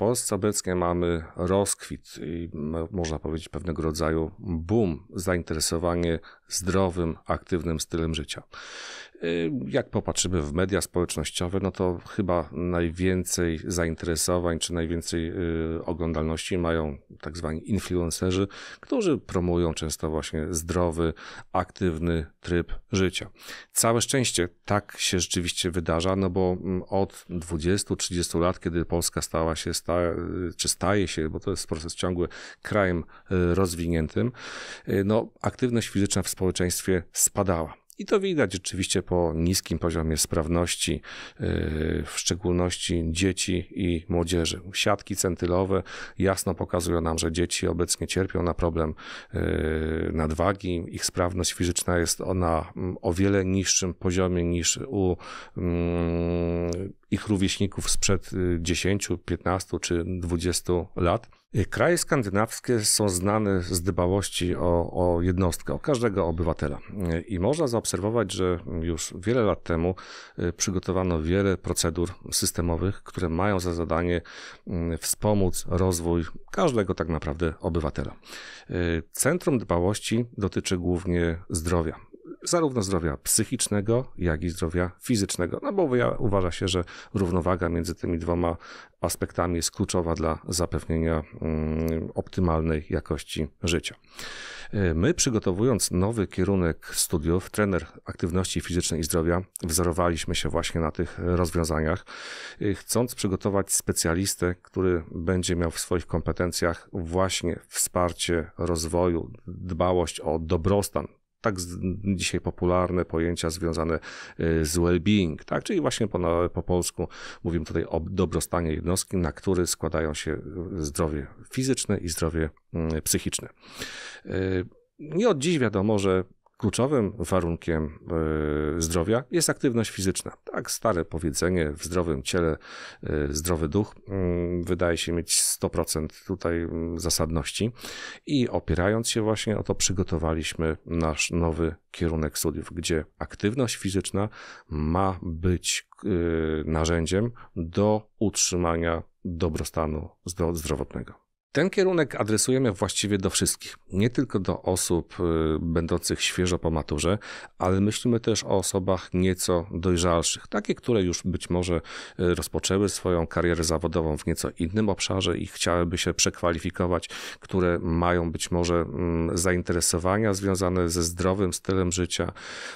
Polsce obecnie mamy rozkwit i można powiedzieć pewnego rodzaju boom, zainteresowanie zdrowym, aktywnym stylem życia. Y, jak popatrzymy w media społecznościowe, no to chyba najwięcej zainteresowań czy najwięcej y, oglądalności mają tak zwani influencerzy, którzy promują często właśnie zdrowy, aktywny tryb życia. Całe szczęście tak się rzeczywiście wydarza, no bo mm, od 20-30 lat, kiedy Polska stała się, sta, y, czy staje się, bo to jest proces ciągły, krajem rozwiniętym, no aktywność fizyczna w społeczeństwie spadała. I to widać rzeczywiście po niskim poziomie sprawności, yy, w szczególności dzieci i młodzieży. Siatki centylowe jasno pokazują nam, że dzieci obecnie cierpią na problem yy, nadwagi. Ich sprawność fizyczna jest ona mm, o wiele niższym poziomie niż u mm, ich rówieśników sprzed 10, y, 15 czy 20 lat. Y, kraje skandynawskie są znane z dbałości o, o jednostkę, o każdego obywatela. Y, I można zaobserwować, że już wiele lat temu przygotowano wiele procedur systemowych, które mają za zadanie wspomóc rozwój każdego tak naprawdę obywatela. Centrum dbałości dotyczy głównie zdrowia zarówno zdrowia psychicznego, jak i zdrowia fizycznego. No bo ja uważa się, że równowaga między tymi dwoma aspektami jest kluczowa dla zapewnienia mm, optymalnej jakości życia. E, my, przygotowując nowy kierunek studiów, trener aktywności fizycznej i zdrowia, wzorowaliśmy się właśnie na tych rozwiązaniach, e, chcąc przygotować specjalistę, który będzie miał w swoich kompetencjach właśnie wsparcie rozwoju, dbałość o dobrostan tak dzisiaj popularne pojęcia związane y, z well-being, tak? czyli właśnie po, po polsku mówimy tutaj o dobrostanie jednostki, na który składają się y, zdrowie fizyczne i zdrowie mm, psychiczne. Y, nie od dziś wiadomo, że Kluczowym warunkiem y, zdrowia jest aktywność fizyczna. Tak, stare powiedzenie, w zdrowym ciele y, zdrowy duch mm, wydaje się mieć 100% tutaj mm, zasadności i opierając się właśnie o to przygotowaliśmy nasz nowy kierunek studiów, gdzie aktywność fizyczna ma być y, narzędziem do utrzymania dobrostanu zdrowotnego. Ten kierunek adresujemy właściwie do wszystkich, nie tylko do osób y, będących świeżo po maturze, ale myślimy też o osobach nieco dojrzalszych, takie, które już być może y, rozpoczęły swoją karierę zawodową w nieco innym obszarze i chciałyby się przekwalifikować, które mają być może mm, zainteresowania związane ze zdrowym stylem życia,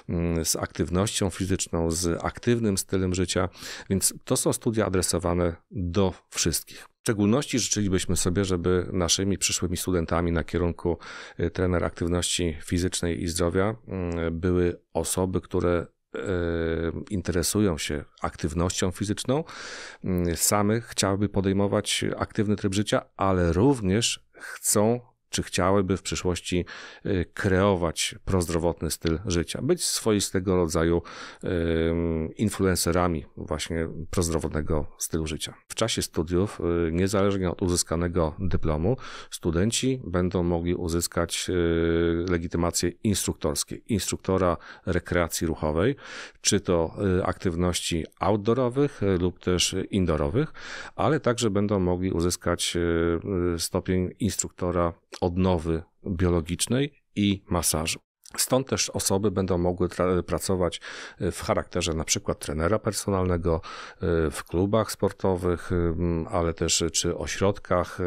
mm, z aktywnością fizyczną, z aktywnym stylem życia, więc to są studia adresowane do wszystkich. W szczególności życzylibyśmy sobie, żeby naszymi przyszłymi studentami na kierunku y, trener aktywności fizycznej i zdrowia mm, były osoby, które y, interesują się aktywnością fizyczną, mm, same chciałyby podejmować aktywny tryb życia, ale również chcą czy chciałyby w przyszłości y, kreować prozdrowotny styl życia, być swoistego rodzaju influencerami właśnie prozdrowotnego stylu życia. W czasie studiów, y, niezależnie od uzyskanego dyplomu, studenci będą mogli uzyskać y, legitymację instruktorskie, instruktora rekreacji ruchowej, czy to aktywności outdoorowych lub też indoorowych, ale także będą mogli uzyskać stopień instruktora odnowy biologicznej i masażu. Stąd też osoby będą mogły pracować y, w charakterze na przykład trenera personalnego y, w klubach sportowych, y, ale też czy ośrodkach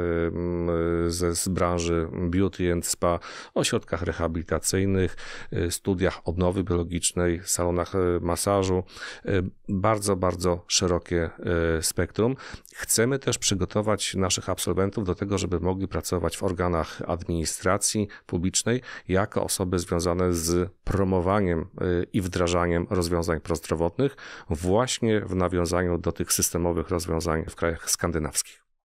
ze, z branży beauty and spa, ośrodkach rehabilitacyjnych, studiach odnowy biologicznej, salonach masażu. Bardzo, bardzo szerokie spektrum. Chcemy też przygotować naszych absolwentów do tego, żeby mogli pracować w organach administracji publicznej jako osoby związane związane z promowaniem y, i wdrażaniem rozwiązań prozdrowotnych właśnie w nawiązaniu do tych systemowych rozwiązań w krajach skandynawskich.